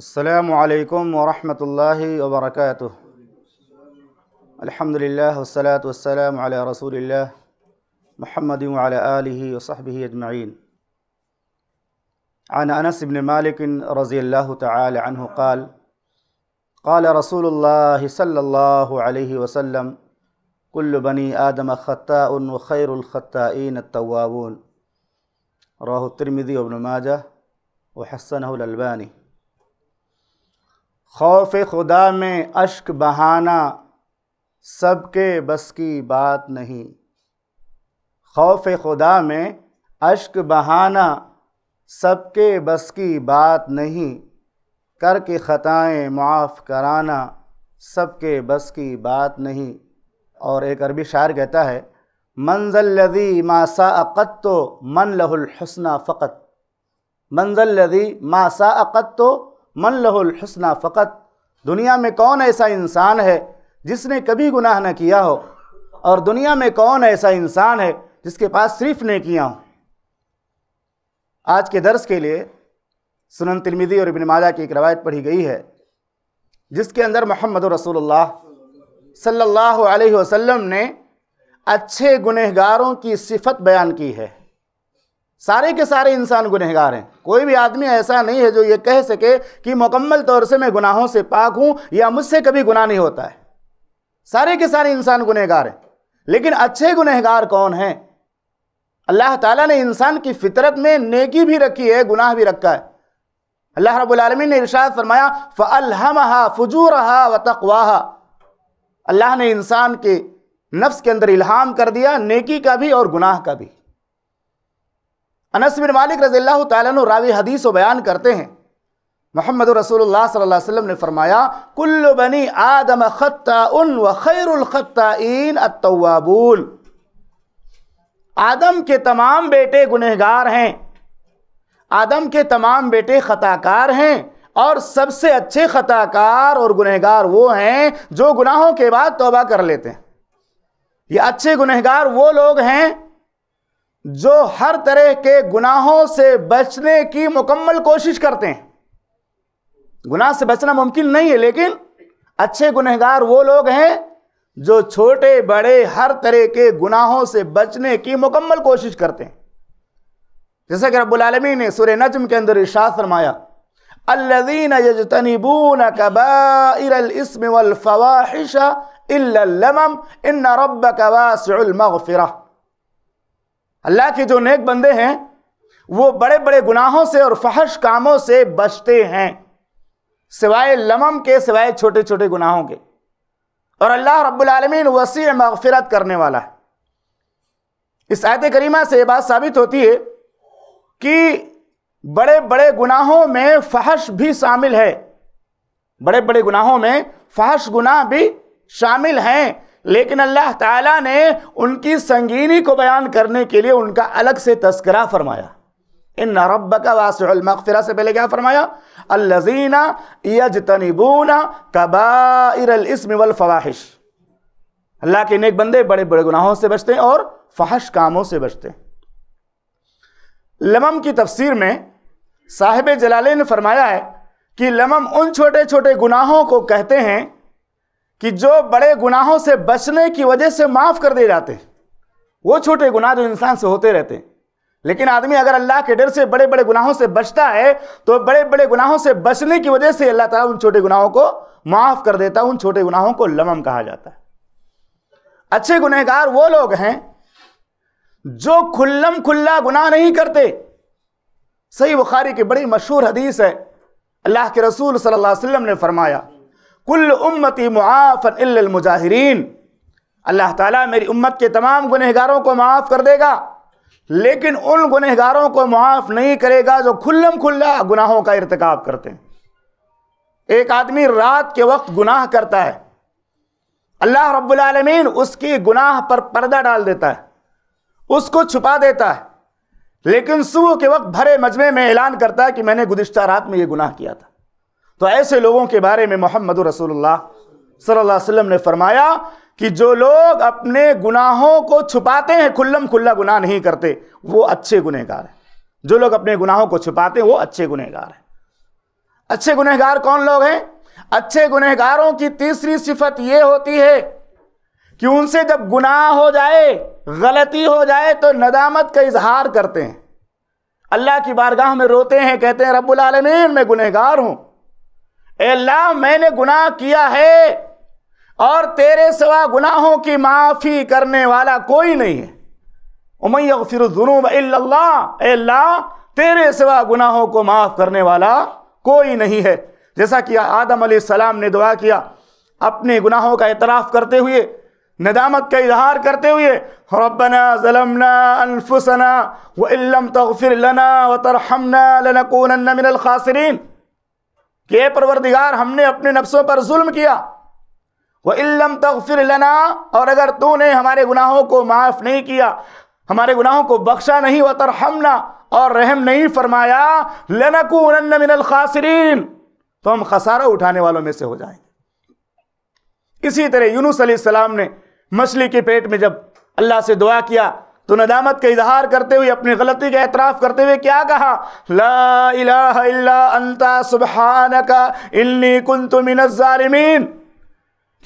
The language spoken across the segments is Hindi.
السلام عليكم ورحمة الله وبركاته الحمد لله والصلاة والسلام على رسول الله محمد وعلى آله وصحبه أجمعين عن أنس بن مالك رضي الله تعالى عنه قال قال رسول الله صلى الله عليه وسلم كل بني آدم خطاء وخير الخطائين التوابون رواه الترمذي وابن ماجه وحسنه الألباني खौफ खुदा में अश्क बहाना सब के बस की बात नहीं खौफ खुदा में अश्क बहाना सब के बस की बात नहीं कर के ख़ताएँ माफ़ कराना सब के बस की बात नहीं और एक अरबी शायर कहता है मंजल लदी मासा अकत तो मन लहुल हसना फ़कत मंजल लदी मासा अकत तो मन लहुल हसना फ़कत दुनिया में कौन ऐसा इंसान है जिसने कभी गुनाह न किया हो और दुनिया में कौन ऐसा इंसान है जिसके पास सिर्फ ने किया हो आज के दर्स के लिए सुनन तिलमिदी और इबन माजा की एक रवायत पढ़ी गई है जिसके अंदर मोहम्मद रसूलुल्लाह सल्ला वसम ने अच्छे गुनहगारों की सिफत बयान की है सारे के सारे इंसान गुनहगार हैं कोई भी आदमी ऐसा नहीं है जो ये कह सके कि मुकम्मल तौर से मैं गुनाहों से पाक हूँ या मुझसे कभी गुनाह नहीं होता है सारे के सारे इंसान गुनहगार हैं लेकिन अच्छे गुनहगार कौन हैं अल्लाह ताला ने इंसान की फितरत में नेकी भी रखी है गुनाह भी रखा है अल्लाह रब्बुल ने इरशाद फरमाया फ़लहमहा फजूरहा व तकवाहा अल्लाह ने इंसान के नफ्स के अंदर इल्हाम कर दिया नेकी का भी और गुनाह का भी अनस बिन मालिक रज़ी तु रावी हदीस व बयान करते हैं मोहम्मद रसूल सल्लम ने फरमाया कुल्ल बनी आदम ख़त्ता उन व खैरखत्ताइन अतवाबूल आदम के तमाम बेटे गुनहगार हैं आदम के तमाम बेटे ख़ताकार हैं और सबसे अच्छे ख़ताकार और गुनहगार वो हैं जो गुनाहों के बाद तोबा कर लेते हैं ये अच्छे गुनहगार वो लोग हैं जो हर तरह के गुनाहों से बचने की मुकम्मल कोशिश करते हैं गुनाह से बचना मुमकिन नहीं है लेकिन अच्छे गुनहगार वो लोग हैं जो छोटे बड़े हर तरह के गुनाहों से बचने की मुकम्मल कोशिश करते हैं जैसा कि रब्लमी ने सुर नजम के अंदर इशात फरमाया अल्लजीन यजतनिबून कबाइरल वलफवाहिश इल्लम इन रब्बक अल्लाह के जो नेक बंदे हैं वो बड़े बड़े गुनाहों से और फहश कामों से बचते हैं सिवाय लमम के सिवाय छोटे छोटे गुनाहों के और अल्लाह रब्बुलमीन वसी मगफिरत करने वाला है इस आयत करीमा से ये बात साबित होती है कि बड़े बड़े गुनाहों में फहश भी शामिल है बड़े बड़े गुनाहों में फहश गुनाह भी शामिल हैं लेकिन अल्लाह ताला ने उनकी संगीनी को बयान करने के लिए उनका अलग से तस्करा फरमाया इन नब का वासमफ़रा से पहले क्या फरमाया अल्लजीना अल्लाह के नेक बंदे बड़े बड़े गुनाहों से बचते हैं और फहश कामों से बचते हैं लमम की तफसीर में साहिब जलाले ने फरमाया है कि लमम उन छोटे छोटे गुनाहों को कहते हैं कि जो बड़े गुनाहों से बचने की वजह से माफ़ कर दिए जाते वो छोटे गुनाह जो इंसान से होते रहते हैं लेकिन आदमी अगर अल्लाह के डर से बड़े बड़े गुनाहों से बचता है तो बड़े बड़े गुनाहों से बचने की वजह से अल्लाह ताला उन छोटे गुनाहों को माफ़ कर देता है उन छोटे गुनाहों को लमम कहा जाता है अच्छे गुनहगार वो लोग हैं जो खुल्लम खुल्ला गुनाह नहीं करते सही बुखारी की बड़ी मशहूर हदीस है अल्लाह के रसूल सल्लल्लाहु अलैहि वसल्लम ने फरमाया कुल उम्मती मुआफ़न मुजाहरीन अल्लाह ताला मेरी उम्मत के तमाम गुनहगारों को माफ़ कर देगा लेकिन उन गुनहगारों को माफ़ नहीं करेगा जो खुल्लम खुल्ला गुनाहों का इरतकब करते हैं एक आदमी रात के वक्त गुनाह करता है अल्लाह रब्बुल उसकी गुनाह पर पर्दा डाल देता है उसको छुपा देता है लेकिन सुबह के वक्त भरे मजमे में ऐलान करता है कि मैंने गुज्तर रात में ये गुनाह किया था तो ऐसे लोगों के बारे में मोहम्मद रसोल्ला सल्लल्लाहु वसल्लम ने फरमाया कि जो लोग अपने गुनाहों को छुपाते हैं खुल्लम खुल्ला गुनाह नहीं करते वो अच्छे गुनहगार हैं जो लोग अपने गुनाहों को छुपाते हैं वो अच्छे गुनहगार हैं अच्छे गुनहगार कौन लोग हैं अच्छे गुनहगारों की तीसरी सिफत ये होती है कि उनसे जब गुनाह हो जाए गलती हो जाए तो नदामत का इजहार करते हैं अल्लाह की बारगाह में रोते हैं कहते हैं रब्बुल मैं गुनहगार हूँ अल्लाह मैंने गुनाह किया है और तेरे सिवा गुनाहों की माफ़ी करने वाला कोई नहीं है उमैया फिर जुनूब अल्लाह तेरे सिवा गुनाहों को माफ़ करने वाला कोई नहीं है जैसा कि आदम सलाम ने दुआ किया अपने गुनाहों का इतराफ़ करते हुए नदामत का इजहार करते हुए रबना जलमना अनफुसना व इल्लम तगफिर लना व तरहमना लनकूनन्ना मिनल खासिरीन कि परवरदिगार हमने अपने नफ्सों पर जुल्म किया वह इल्लम तगफिर लना और अगर तूने हमारे गुनाहों को माफ़ नहीं किया हमारे गुनाहों को बख्शा नहीं व तरहमना और रहम नहीं फरमाया लनकून मिनल खासरीन तो हम खसारा उठाने वालों में से हो जाएंगे इसी तरह यूनुस ने मछली के पेट में जब अल्लाह से दुआ किया तो नदामत का इजहार करते हुए अपनी गलती का एतराफ़ करते हुए क्या कहा ला अंता सुबहान का कुंतु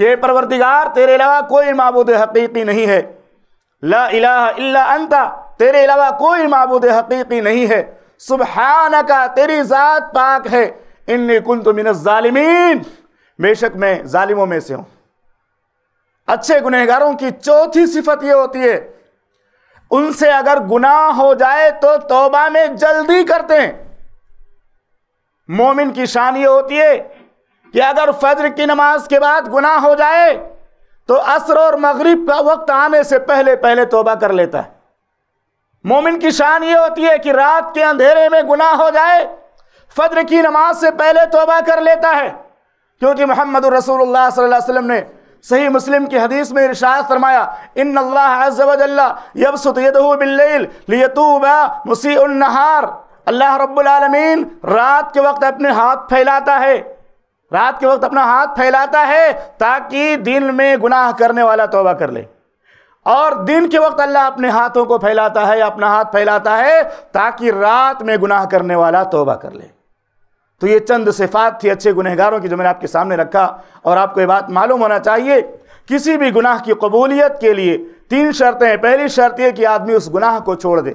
के परवरदिगार तेरे अलावा कोई मबूद हकीकी नहीं है ला इलाहा इल्ला अंता तेरे अलावा कोई मबूद हकीकी नहीं है का तेरी ज़ात पाक है इन्नी कुंतु मिनज़ालिमीन बेशक मैं ालिमों में से हूँ अच्छे गुनहगारों की चौथी सिफत यह होती है उनसे अगर गुनाह हो जाए तो तौबा में जल्दी करते हैं मोमिन की शान ये होती है कि अगर फज्र की नमाज के बाद गुनाह हो जाए तो असर और मगरिब का वक्त आने से पहले पहले तौबा कर लेता है मोमिन की शान ये होती है कि रात के अंधेरे में गुनाह हो जाए फज्र की नमाज से पहले तौबा कर लेता है क्योंकि मोहम्मद रसूलुल्लाह सल्लल्लाहु अलैहि वसल्लम ने सही मुस्लिम की हदीस में इरशाद फरमाया इन अल्लाह मुसी नहार अल्लाह रबालमीन रात के वक्त अपने हाथ फैलाता है रात के वक्त अपना हाथ फैलाता है ताकि दिन में गुनाह करने वाला तोबा कर ले और दिन के वक्त अल्लाह अपने हाथों को फैलाता है अपना हाथ फैलाता है ताकि रात में गुनाह करने वाला तोबा कर ले तो ये चंद सिफात थी अच्छे गुनहगारों की जो मैंने आपके सामने रखा और आपको ये बात मालूम होना चाहिए किसी भी गुनाह की कबूलियत के लिए तीन शर्तें हैं पहली शर्त यह कि आदमी उस गुनाह को छोड़ दे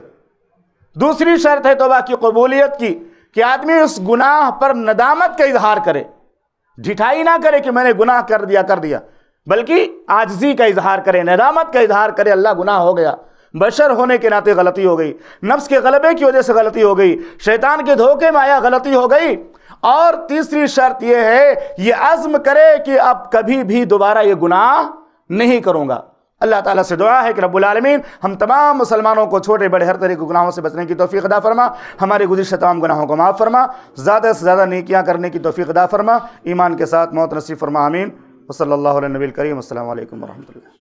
दूसरी शर्त है तोबा की कबूलियत की कि आदमी उस गुनाह पर नदामत का इजहार करे ढिठाई ना करे कि मैंने गुनाह कर दिया कर दिया बल्कि आजजी का इजहार करे नदामत का इजहार करे अल्लाह गुनाह हो गया बशर होने के नाते गलती हो गई नफ्स के गलबे की वजह से गलती हो गई शैतान के धोखे में आया गलती हो गई और तीसरी शर्त यह है ये आज़म करे कि अब कभी भी दोबारा ये गुनाह नहीं करूँगा अल्लाह ताला से दुआ है कि रब्बुलमीन हम तमाम मुसलमानों को छोटे बड़े हर तरह के गुनाहों से बचने की तोफ़ी अदा फरमा हमारे गुजशत तमाम गुनाहों को माफ़ फरमा ज़्यादा से ज़्यादा नेकियाँ करने की तोफ़ी अदा फरमा ईमान के साथ मौत नसीब फरमा आमीन वसल नबी करीम असल वरहमल